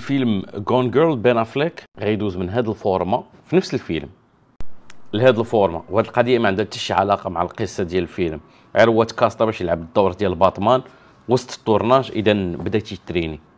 فيلم جون جيرل بين افليك غيدوز من هاد الفورما في نفس الفيلم لهاد الفورما وهاد القضيه ما عندها حتى شي علاقه مع القصه ديال الفيلم غير هو تكاستا باش يلعب الدور ديال باتمان وسط التورناج اذا بدا تيتريني